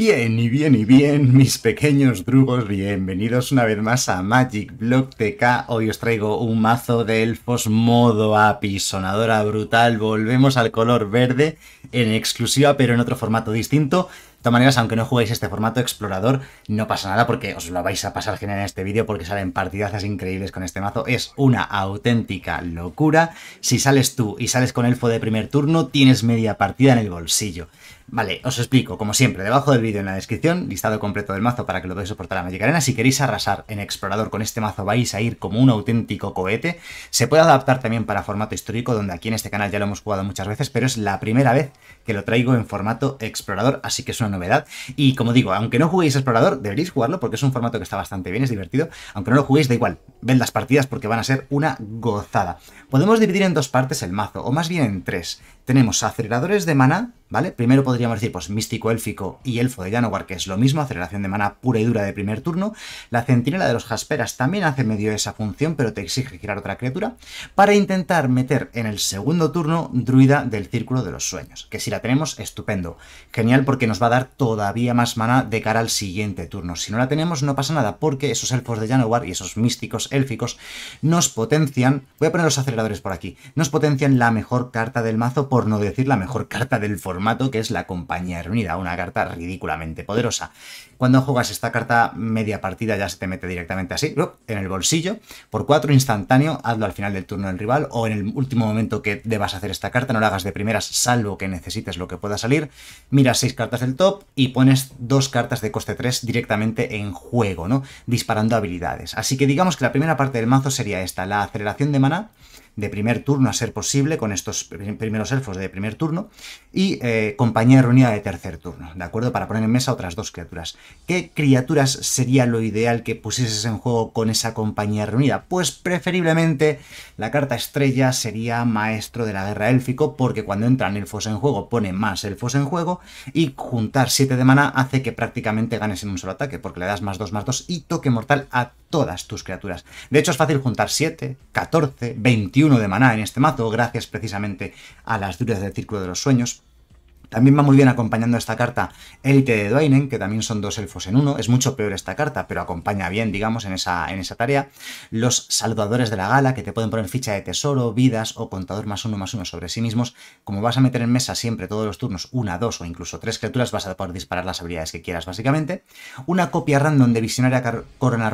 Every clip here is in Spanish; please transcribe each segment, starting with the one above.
Bien, y bien, y bien, mis pequeños drugos, bienvenidos una vez más a Magic Block TK. Hoy os traigo un mazo de elfos modo apisonadora brutal. Volvemos al color verde en exclusiva, pero en otro formato distinto. De todas maneras, aunque no juguéis este formato explorador, no pasa nada porque os lo vais a pasar genial en este vídeo porque salen partidazas increíbles con este mazo. Es una auténtica locura. Si sales tú y sales con elfo de primer turno, tienes media partida en el bolsillo. Vale, os explico, como siempre, debajo del vídeo en la descripción, listado completo del mazo para que lo podáis soportar a Magic Arena. Si queréis arrasar en Explorador con este mazo vais a ir como un auténtico cohete. Se puede adaptar también para formato histórico, donde aquí en este canal ya lo hemos jugado muchas veces, pero es la primera vez que lo traigo en formato Explorador, así que es una novedad. Y como digo, aunque no juguéis Explorador, deberéis jugarlo porque es un formato que está bastante bien, es divertido. Aunque no lo juguéis, da igual, ven las partidas porque van a ser una gozada. Podemos dividir en dos partes el mazo, o más bien en tres. Tenemos aceleradores de mana, ¿vale? Primero podríamos decir, pues, místico élfico y elfo de Janowar, que es lo mismo, aceleración de mana pura y dura de primer turno. La centinela de los jasperas también hace medio esa función, pero te exige girar otra criatura, para intentar meter en el segundo turno druida del círculo de los sueños, que si la tenemos, estupendo. Genial porque nos va a dar todavía más mana de cara al siguiente turno. Si no la tenemos, no pasa nada, porque esos elfos de Janowar y esos místicos élficos nos potencian, voy a poner los aceleradores por aquí, nos potencian la mejor carta del mazo por no decir la mejor carta del formato, que es la Compañía Reunida, una carta ridículamente poderosa. Cuando juegas esta carta media partida ya se te mete directamente así, en el bolsillo, por cuatro instantáneo, hazlo al final del turno del rival o en el último momento que debas hacer esta carta, no la hagas de primeras, salvo que necesites lo que pueda salir, miras seis cartas del top y pones dos cartas de coste 3 directamente en juego, ¿no? Disparando habilidades. Así que digamos que la primera parte del mazo sería esta, la aceleración de maná, de primer turno a ser posible, con estos primeros elfos de primer turno, y eh, compañía reunida de tercer turno, ¿de acuerdo? Para poner en mesa otras dos criaturas. ¿Qué criaturas sería lo ideal que pusieses en juego con esa compañía reunida? Pues preferiblemente la carta estrella sería Maestro de la Guerra Élfico, porque cuando entran elfos en juego pone más elfos en juego, y juntar 7 de mana hace que prácticamente ganes en un solo ataque, porque le das más 2 más 2 y toque mortal a todas tus criaturas. De hecho, es fácil juntar 7, 14, 21 de maná en este mazo, gracias precisamente a las duras del Círculo de los Sueños, también va muy bien acompañando esta carta elite de Dwainen, que también son dos elfos en uno. Es mucho peor esta carta, pero acompaña bien, digamos, en esa, en esa tarea. Los Salvadores de la Gala, que te pueden poner ficha de tesoro, vidas o contador más uno más uno sobre sí mismos. Como vas a meter en mesa siempre todos los turnos una, dos o incluso tres criaturas, vas a poder disparar las habilidades que quieras, básicamente. Una copia random de Visionaria Corona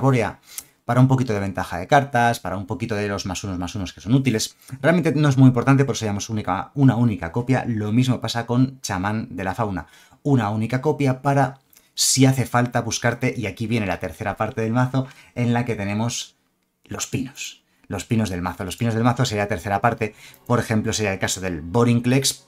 para un poquito de ventaja de cartas, para un poquito de los más unos más unos que son útiles. Realmente no es muy importante, por eso única, una única copia. Lo mismo pasa con chamán de la fauna. Una única copia para si hace falta buscarte, y aquí viene la tercera parte del mazo, en la que tenemos los pinos. Los pinos del mazo. Los pinos del mazo sería la tercera parte. Por ejemplo, sería el caso del Boring Clex,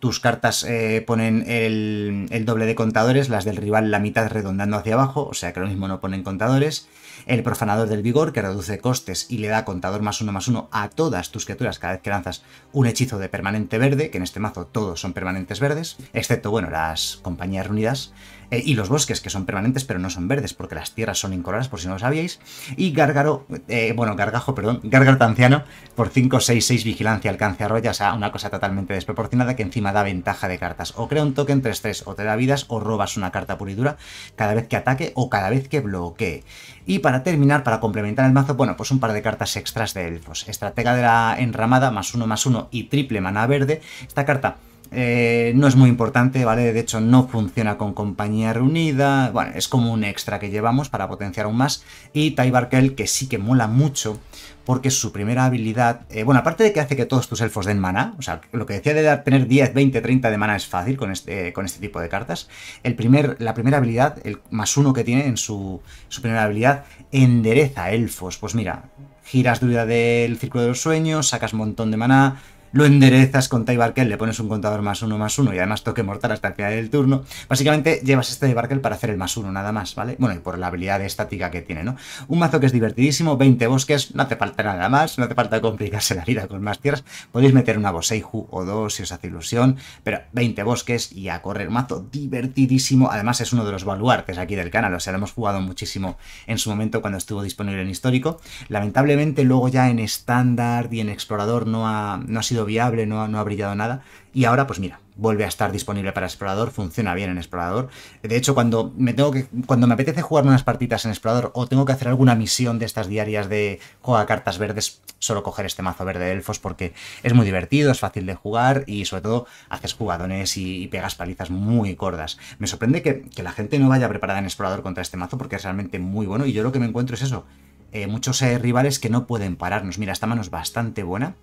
tus cartas eh, ponen el, el, doble de contadores, las del rival la mitad redondando hacia abajo, o sea que lo mismo no ponen contadores el profanador del vigor, que reduce costes y le da contador más uno más uno a todas tus criaturas cada vez que lanzas un hechizo de permanente verde, que en este mazo todos son permanentes verdes, excepto, bueno, las compañías reunidas eh, y los bosques, que son permanentes pero no son verdes, porque las tierras son incoloradas por si no lo sabíais, y Gárgaro, eh, bueno, Gargajo, perdón, Gárgaro Tanciano, por 5, 6, 6 vigilancia, alcance arroya, o sea, una cosa totalmente desproporcionada que encima da ventaja de cartas, o crea un token 3-3, o te da vidas, o robas una carta pura y dura cada vez que ataque o cada vez que bloquee. Y para terminar, para complementar el mazo, bueno, pues un par de cartas extras de elfos. Estratega de la enramada, más uno, más uno y triple mana verde. Esta carta eh, no es muy importante, ¿vale? De hecho, no funciona con compañía reunida. Bueno, es como un extra que llevamos para potenciar aún más. Y Ty que sí que mola mucho, porque su primera habilidad. Eh, bueno, aparte de que hace que todos tus elfos den mana, o sea, lo que decía de tener 10, 20, 30 de mana es fácil con este, con este tipo de cartas. El primer, la primera habilidad, el más uno que tiene en su, primera habilidad, endereza elfos. Pues mira, giras vida del círculo de los sueños, sacas un montón de maná lo enderezas con Tybarkel, le pones un contador más uno más uno y además toque mortal hasta el final del turno. Básicamente llevas este Tybarkel para hacer el más uno nada más, ¿vale? Bueno, y por la habilidad estática que tiene, ¿no? Un mazo que es divertidísimo, 20 bosques, no hace falta nada más, no hace falta complicarse la vida con más tierras. Podéis meter una Boseiju o dos si os hace ilusión, pero 20 bosques y a correr mazo divertidísimo. Además es uno de los baluartes aquí del canal, o sea, lo hemos jugado muchísimo en su momento cuando estuvo disponible en histórico. Lamentablemente luego ya en estándar y en explorador no no ha sido viable, no, ha brillado nada. Y ahora, pues mira, vuelve a estar disponible para explorador, funciona bien en explorador. De hecho, cuando me tengo que cuando me apetece jugar unas partidas en explorador o tengo que hacer alguna misión de estas diarias de juega cartas verdes, solo coger este mazo verde de elfos porque es muy divertido, es fácil de jugar y sobre todo haces jugadones y, pegas palizas muy gordas. Me sorprende que, la gente no vaya preparada en explorador contra este mazo porque es realmente muy bueno y yo lo que me encuentro es eso. Eh, muchos eh, rivales que no pueden pararnos. Mira, esta mano es bastante buena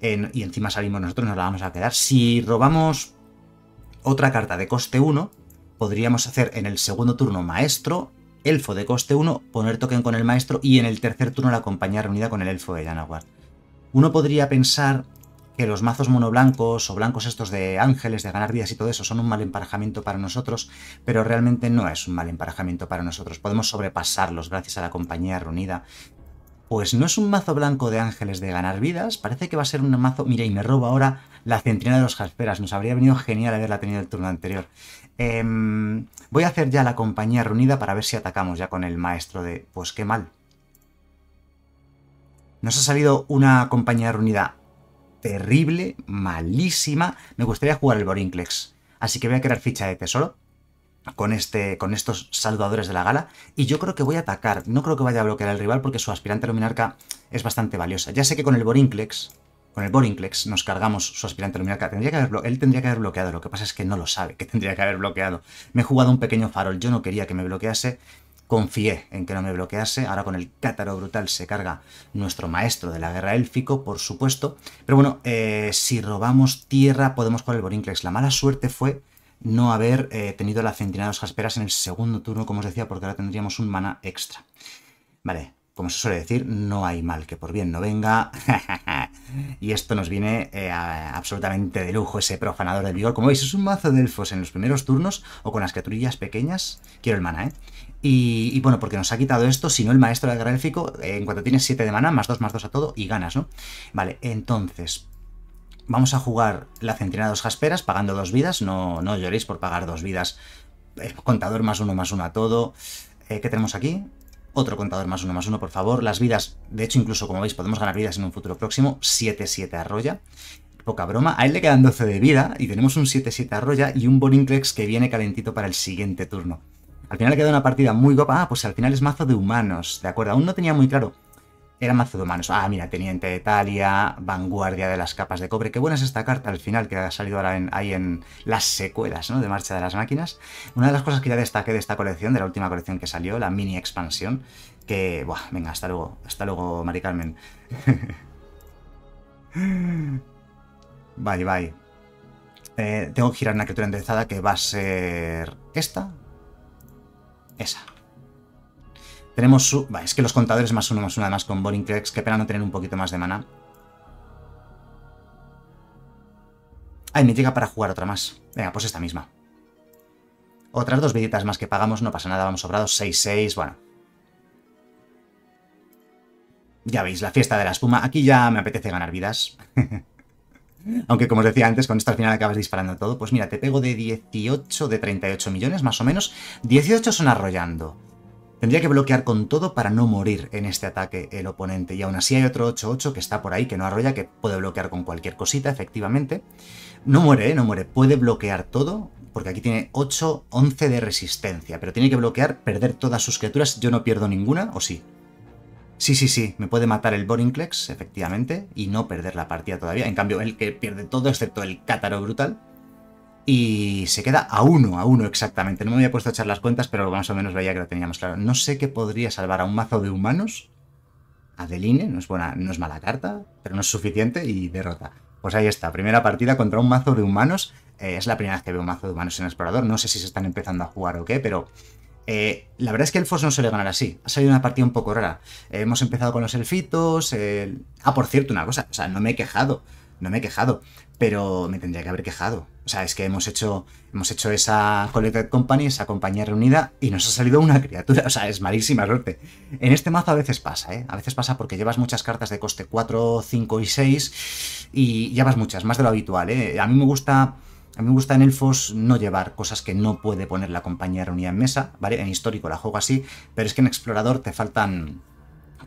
y encima salimos nosotros, nos la vamos a quedar. Si robamos otra carta de coste 1, podríamos hacer en el segundo turno maestro, elfo de coste 1, poner token con el maestro y en el tercer turno la compañía reunida con el elfo de Janawar. Uno podría pensar que los mazos monoblancos o blancos estos de ángeles, de ganar vidas y todo eso son un mal emparejamiento para nosotros, pero realmente no es un mal emparejamiento para nosotros. Podemos sobrepasarlos gracias a la compañía reunida, pues no es un mazo blanco de ángeles de ganar vidas, parece que va a ser un mazo... Mira, y me robo ahora la centinela de los jasperas, nos habría venido genial haberla tenido el turno anterior. Em, voy a hacer ya la compañía reunida para ver si atacamos ya con el maestro de... Pues qué mal. Nos ha salido una compañía reunida terrible, malísima. Me gustaría jugar el Borinclex, así que voy a crear ficha de tesoro con, este, con estos saludadores de la gala. Y yo creo que voy a atacar. No creo que vaya a bloquear al rival porque su aspirante luminarca es bastante valiosa. Ya sé que con el Borinclex, con el Borinclex nos cargamos su aspirante luminarca. Tendría que él tendría que haber bloqueado. Lo que pasa es que no lo sabe que tendría que haber bloqueado. Me he jugado un pequeño farol. Yo no quería que me bloquease. Confié en que no me bloquease. Ahora con el Cátaro Brutal se carga nuestro maestro de la guerra élfico, por supuesto. Pero bueno, eh, si robamos tierra podemos jugar el Borinclex. La mala suerte fue no haber eh, tenido la centinela de en el segundo turno, como os decía, porque ahora tendríamos un mana extra. Vale, como se suele decir, no hay mal que por bien no venga. y esto nos viene eh, absolutamente de lujo, ese profanador de vigor. Como veis, es un mazo de elfos en los primeros turnos o con las criaturillas pequeñas. Quiero el mana, ¿eh? Y, bueno, porque nos ha quitado esto, si no el maestro del gráfico, eh, en cuanto tienes 7 de mana, más 2, más 2 a todo y ganas, ¿no? Vale, entonces, Vamos a jugar la centrina de dos jasperas pagando dos vidas. No, no lloréis por pagar dos vidas. contador más uno más uno a todo. Eh, ¿Qué tenemos aquí? Otro contador más uno más uno, por favor. Las vidas, de hecho, incluso como veis, podemos ganar vidas en un futuro próximo. 7-7 arroya. Poca broma. A él le quedan 12 de vida y tenemos un 7-7 arroya y un Boninclex que viene calentito para el siguiente turno. Al final queda una partida muy guapa. Ah, pues al final es mazo de humanos. De acuerdo, aún no tenía muy claro era mazo de manos, Ah, mira, Teniente de Italia, Vanguardia de las Capas de Cobre. Qué buena es esta carta al final que ha salido ahora ahí en las secuelas ¿no? de Marcha de las Máquinas. Una de las cosas que ya destaqué de esta colección, de la última colección que salió, la mini expansión, que... Buah, venga, hasta luego. Hasta luego, Mari Carmen. bye, bye. Eh, tengo que girar una criatura enderezada que va a ser esta. Esa. Tenemos su... es que los contadores más uno más uno además con Boring Cracks. Qué pena no tener un poquito más de mana. Ay, me llega para jugar otra más. Venga, pues esta misma. Otras dos viditas más que pagamos, no pasa nada, vamos sobrados. 6-6, bueno. Ya veis, la fiesta de la espuma. Aquí ya me apetece ganar vidas. Aunque como os decía antes, con esto al final acabas disparando todo. Pues mira, te pego de 18, de 38 millones más o menos. 18 son arrollando. Tendría que bloquear con todo para no morir en este ataque el oponente. Y aún así hay otro 8-8 que está por ahí, que no arrolla, que puede bloquear con cualquier cosita, efectivamente. No muere, ¿eh? no muere. Puede bloquear todo, porque aquí tiene 8, 11 de resistencia. Pero tiene que bloquear, perder todas sus criaturas. Yo no pierdo ninguna, ¿o sí? Sí, sí, sí. Me puede matar el Borinclex, efectivamente, y no perder la partida todavía. En cambio, el que pierde todo, excepto el Cátaro Brutal, y se queda a uno, a uno exactamente. No me había puesto a echar las cuentas, pero más o menos veía que lo teníamos claro. No sé qué podría salvar a un mazo de humanos. Adeline, no es buena, no es mala carta, pero no es suficiente y derrota. Pues ahí está, primera partida contra un mazo de humanos. Eh, es la primera vez que veo un mazo de humanos en explorador. No sé si se están empezando a jugar o qué, pero eh, la verdad es que el fos no suele ganar así. Ha salido una partida un poco rara. Eh, hemos empezado con los elfitos. Ah, por cierto, una cosa. O sea, no me he quejado. No me he quejado pero me tendría que haber quejado. O sea, es que hemos hecho, hemos hecho esa Collected Company, esa compañía reunida, y nos ha salido una criatura. O sea, es malísima suerte. En este mazo a veces pasa, ¿eh? A veces pasa porque llevas muchas cartas de coste 4, 5 y 6, y llevas muchas, más de lo habitual, ¿eh? A mí me gusta... A mí me gusta en Elfos no llevar cosas que no puede poner la compañía reunida en mesa, ¿vale? En histórico la juego así, pero es que en Explorador te faltan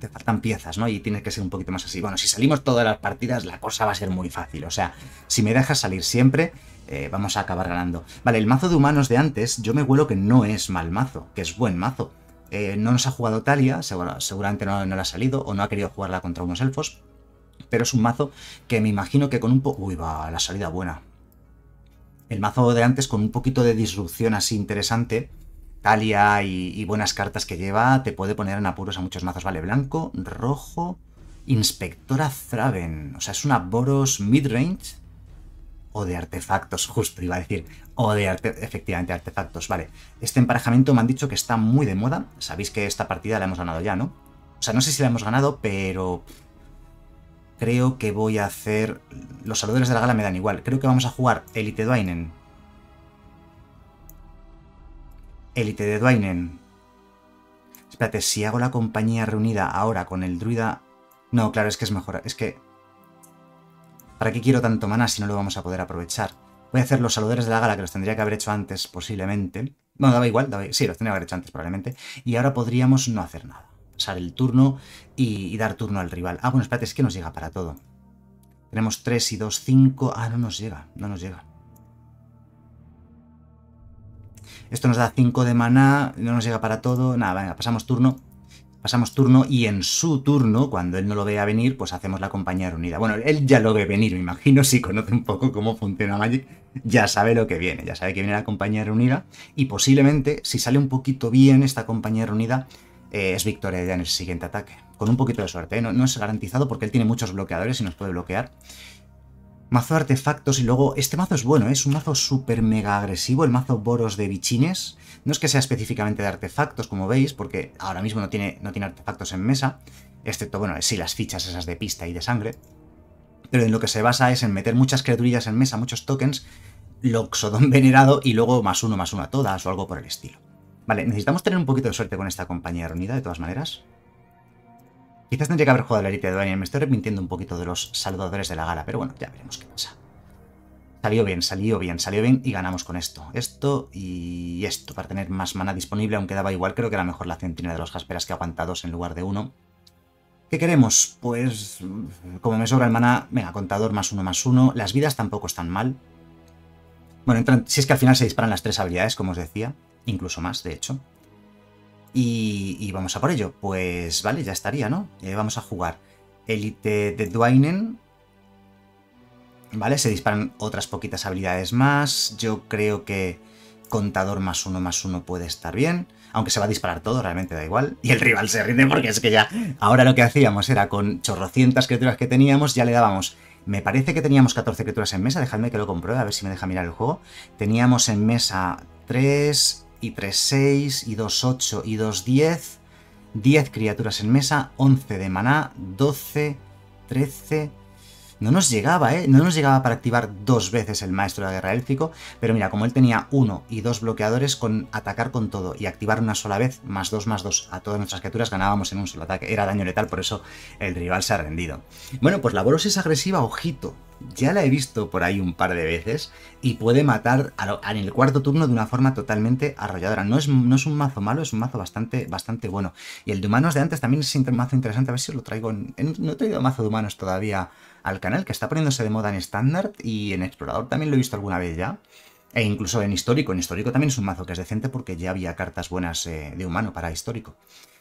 te faltan piezas, ¿no? Y tiene que ser un poquito más así. Bueno, si salimos todas las partidas, la cosa va a ser muy fácil. O sea, si me dejas salir siempre, eh, vamos a acabar ganando. Vale, el mazo de humanos de antes, yo me vuelo que no es mal mazo, que es buen mazo. Eh, no nos ha jugado Talia, seguramente no, no le ha salido o no ha querido jugarla contra unos elfos, pero es un mazo que me imagino que con un poco... Uy, va, la salida buena. El mazo de antes con un poquito de disrupción así interesante Talia y, buenas cartas que lleva, te puede poner en apuros a muchos mazos. Vale, blanco, rojo, Inspectora Thraven. O sea, es una Boros midrange o de artefactos, justo iba a decir. O de efectivamente artefactos, vale. Este emparejamiento me han dicho que está muy de moda. Sabéis que esta partida la hemos ganado ya, ¿no? O sea, no sé si la hemos ganado, pero... Creo que voy a hacer... Los saludos de la gala me dan igual. Creo que vamos a jugar Elite Dwainen Élite de Dwainen. Espérate, si hago la compañía reunida ahora con el druida... No, claro, es que es mejor. Es que... ¿Para qué quiero tanto maná si no lo vamos a poder aprovechar? Voy a hacer los saludores de la gala, que los tendría que haber hecho antes, posiblemente. Bueno, daba igual, daba... sí, los tendría que haber hecho antes, probablemente. Y ahora podríamos no hacer nada. Pasar el turno y, y dar turno al rival. Ah, bueno, espérate, es que nos llega para todo. Tenemos 3 y 2, 5... Ah, no nos llega, no nos llega. Esto nos da 5 de maná, no nos llega para todo. Nada, venga, pasamos turno. Pasamos turno y en su turno, cuando él no lo vea venir, pues hacemos la compañía reunida. Bueno, él ya lo ve venir, me imagino, si conoce un poco cómo funciona Magic, ya sabe lo que viene, ya sabe que viene la compañía reunida y posiblemente, si sale un poquito bien esta compañía reunida, eh, es victoria ya en el siguiente ataque. Con un poquito de suerte, ¿eh? no, no, es garantizado porque él tiene muchos bloqueadores y nos puede bloquear mazo de artefactos y luego este mazo es bueno, ¿eh? es un mazo súper mega agresivo, el mazo Boros de bichines. No es que sea específicamente de artefactos, como veis, porque ahora mismo no tiene, no tiene artefactos en mesa, excepto, bueno, sí, las fichas esas de pista y de sangre. Pero en lo que se basa es en meter muchas criaturillas en mesa, muchos tokens, Loxodon venerado y luego más uno, más uno a todas o algo por el estilo. Vale, necesitamos tener un poquito de suerte con esta compañía reunida, de todas maneras. Quizás tendría que haber jugado la élite de Daniel. Me estoy arrepintiendo un poquito de los saludadores de la gala, pero bueno, ya veremos qué pasa. Salió bien, salió bien, salió bien y ganamos con esto. Esto y esto, para tener más mana disponible, aunque daba igual, creo que era mejor la centina de los jasperas que aguanta en lugar de uno. ¿Qué queremos? Pues, como me sobra el mana, venga, contador más uno más uno. Las vidas tampoco están mal. Bueno, si es que al final se disparan las tres habilidades, como os decía, incluso más, de hecho. Y, vamos a por ello. Pues vale, ya estaría, ¿no? Eh, vamos a jugar Elite de Dwainen. Vale, se disparan otras poquitas habilidades más. Yo creo que contador más uno más uno puede estar bien. Aunque se va a disparar todo, realmente da igual. Y el rival se rinde porque es que ya... Ahora lo que hacíamos era con chorrocientas criaturas que teníamos, ya le dábamos... Me parece que teníamos 14 criaturas en mesa, dejadme que lo compruebe, a ver si me deja mirar el juego. Teníamos en mesa 3, y 3, 6, y 2, 8, y 2, 10, 10 criaturas en mesa, 11 de maná, 12, 13... No nos llegaba, ¿eh? No nos llegaba para activar dos veces el Maestro de la Guerra Élfico, pero mira, como él tenía uno y dos bloqueadores con atacar con todo y activar una sola vez, más dos, más dos, a todas nuestras criaturas ganábamos en un solo ataque. Era daño letal, por eso el rival se ha rendido. Bueno, pues la bolos es agresiva, ojito, ya la he visto por ahí un par de veces y puede matar en el cuarto turno de una forma totalmente arrolladora. No es, no es un mazo malo, es un mazo bastante, bastante bueno. Y el de humanos de antes también es un mazo interesante. A ver si lo traigo. no he traído mazo de humanos todavía al canal, que está poniéndose de moda en estándar y en explorador también lo he visto alguna vez ya. E incluso en histórico. En histórico también es un mazo que es decente porque ya había cartas buenas eh, de humano para histórico.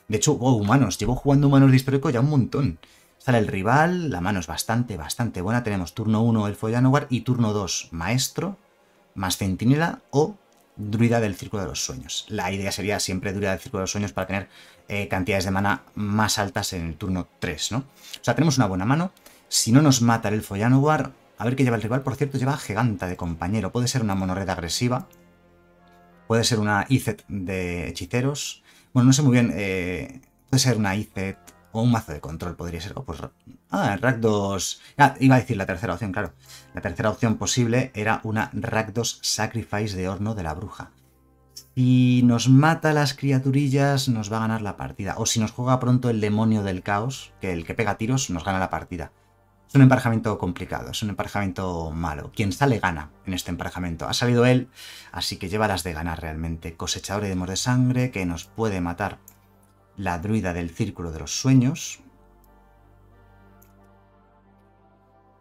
De hecho, wow, humanos. Llevo jugando humanos de histórico ya un montón. Sale el rival, la mano es bastante, bastante buena. Tenemos turno 1 el Follanowar y turno 2 Maestro, más Centinela o Druida del Círculo de los Sueños. La idea sería siempre Druida del Círculo de los Sueños para tener eh, cantidades de mana más altas en el turno 3, ¿no? O sea, tenemos una buena mano. Si no nos mata el War, a ver qué lleva el rival. Por cierto, lleva Giganta de compañero. Puede ser una monorred agresiva. Puede ser una icet de hechiceros. Bueno, no sé muy bien. Eh, puede ser una icet o un mazo de control podría ser. Pues, ah, Rakdos. Ah, iba a decir la tercera opción, claro. La tercera opción posible era una Rakdos Sacrifice de Horno de la Bruja. Si nos mata las criaturillas, nos va a ganar la partida. O si nos juega pronto el demonio del caos, que el que pega tiros nos gana la partida. Es un emparejamiento complicado, es un emparejamiento malo. Quien sale gana en este emparejamiento. Ha salido él, así que lleva las de ganar realmente. Cosechador y demos de sangre que nos puede matar la druida del Círculo de los Sueños.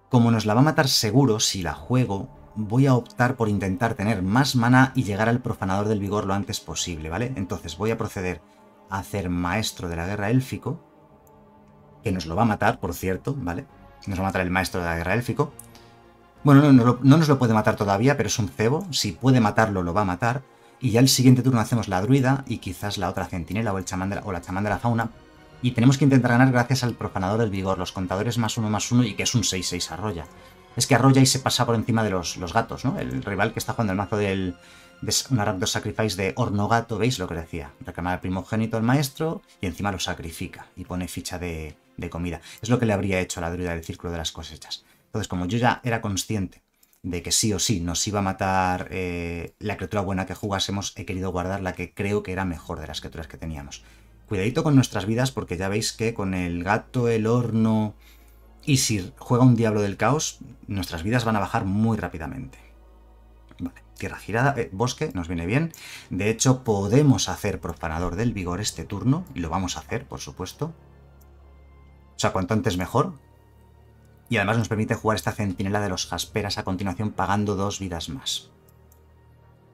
Como nos la va a matar seguro si la juego, voy a optar por intentar tener más mana y llegar al Profanador del Vigor lo antes posible, ¿vale? Entonces voy a proceder a hacer Maestro de la Guerra Élfico, que nos lo va a matar, por cierto, ¿vale? Nos va a matar el Maestro de la Guerra Élfico. Bueno, no, no, no nos lo puede matar todavía, pero es un cebo. Si puede matarlo, lo va a matar. Y ya el siguiente turno hacemos la druida y quizás la otra centinela o, el chamán la, o la chamán de la fauna. Y tenemos que intentar ganar gracias al profanador del vigor, los contadores más uno más uno y que es un 6-6 arroya. Es que arroya y se pasa por encima de los, gatos, ¿no? El rival que está jugando el mazo del, de un Sacrifice de gato, ¿veis lo que decía? Reclamar al primogénito al maestro y encima lo sacrifica y pone ficha de, de comida. Es lo que le habría hecho a la druida del Círculo de las Cosechas. Entonces, como yo ya era consciente de que sí o sí nos iba a matar eh, la criatura buena que jugásemos, he querido guardar la que creo que era mejor de las criaturas que teníamos. Cuidadito con nuestras vidas porque ya veis que con el gato, el horno y si juega un diablo del caos, nuestras vidas van a bajar muy rápidamente. Vale, tierra girada, eh, bosque, nos viene bien. De hecho, podemos hacer profanador del vigor este turno, y lo vamos a hacer, por supuesto. O sea, cuanto antes mejor, y además nos permite jugar esta centinela de los jasperas a continuación pagando dos vidas más.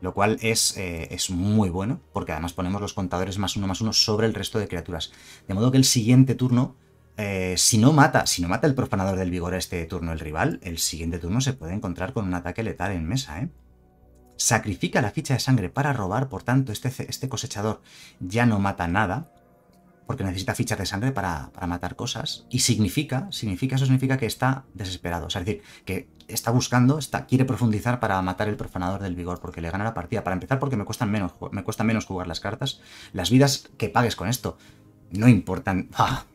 Lo cual es, eh, es muy bueno, porque además ponemos los contadores más uno más uno sobre el resto de criaturas. De modo que el siguiente turno, eh, si no mata, si no mata el profanador del vigor a este turno el rival, el siguiente turno se puede encontrar con un ataque letal en mesa, ¿eh? Sacrifica la ficha de sangre para robar, por tanto, este, este cosechador ya no mata nada, porque necesita fichas de sangre para, matar cosas. Y significa, significa, eso significa que está desesperado. O sea, es decir, que está buscando, está, quiere profundizar para matar el profanador del vigor, porque le gana la partida. Para empezar, porque me cuestan menos, me cuesta menos jugar las cartas. Las vidas que pagues con esto no importan. ¡Ah!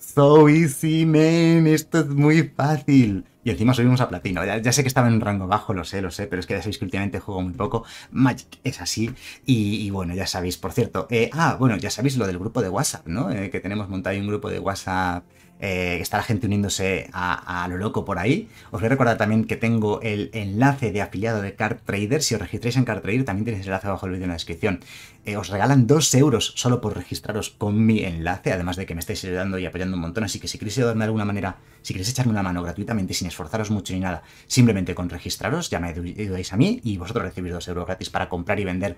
So easy, man. Esto es muy fácil. Y encima subimos a platino. Ya, sé que estaba en un rango bajo, lo sé, lo sé, pero es que ya sabéis que últimamente juego muy poco. Magic es así. Y, bueno, ya sabéis, por cierto. Eh, ah, bueno, ya sabéis lo del grupo de WhatsApp, ¿no? Eh, que tenemos montado ahí un grupo de WhatsApp. Eh, está la gente uniéndose a, lo loco por ahí. Os voy a recordar también que tengo el enlace de afiliado de Card Trader. Si os registráis en Card Trader, también tenéis el enlace abajo del vídeo en la descripción. Eh, os regalan 2 euros solo por registraros con mi enlace, además de que me estáis ayudando y apoyando un montón, así que si queréis ayudarme de alguna manera, si queréis echarme una mano gratuitamente, sin esforzaros mucho ni nada, simplemente con registraros, ya me ayudáis a mí y vosotros recibís 2 euros gratis para comprar y vender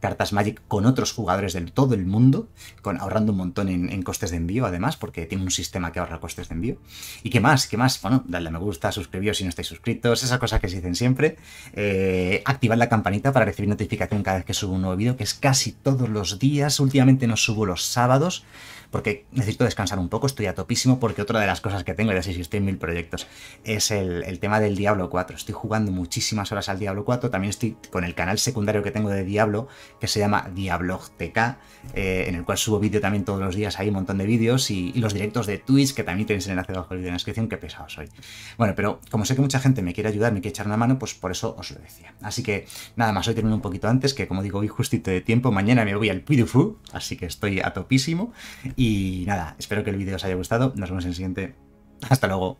cartas Magic con otros jugadores de todo el mundo, con, ahorrando un montón en, costes de envío, además, porque tiene un sistema que ahorra costes de envío. ¿Y qué más? ¿Qué más? Bueno, dadle a me gusta, suscribíos si no estáis suscritos, esas cosas que se dicen siempre. Eh, activad la campanita para recibir notificación cada vez que subo un nuevo vídeo, que es casi casi todos los días. Últimamente no subo los sábados, porque necesito descansar un poco, estoy a topísimo, porque otra de las cosas que tengo, ya sé si estoy en mil proyectos, es el, tema del Diablo 4. Estoy jugando muchísimas horas al Diablo 4, también estoy con el canal secundario que tengo de Diablo, que se llama DiablogTK, eh, en el cual subo vídeo también todos los días, hay un montón de vídeos, y, los directos de Twitch, que también tenéis el enlace abajo en la descripción, qué pesado soy. Bueno, pero como sé que mucha gente me quiere ayudar, me quiere echar una mano, pues por eso os lo decía. Así que nada más, hoy termino un poquito antes, que como digo, hoy justito de tiempo, mañana me voy al Pidufu así que estoy a topísimo, y y nada, espero que el vídeo os haya gustado. Nos vemos en el siguiente. Hasta luego.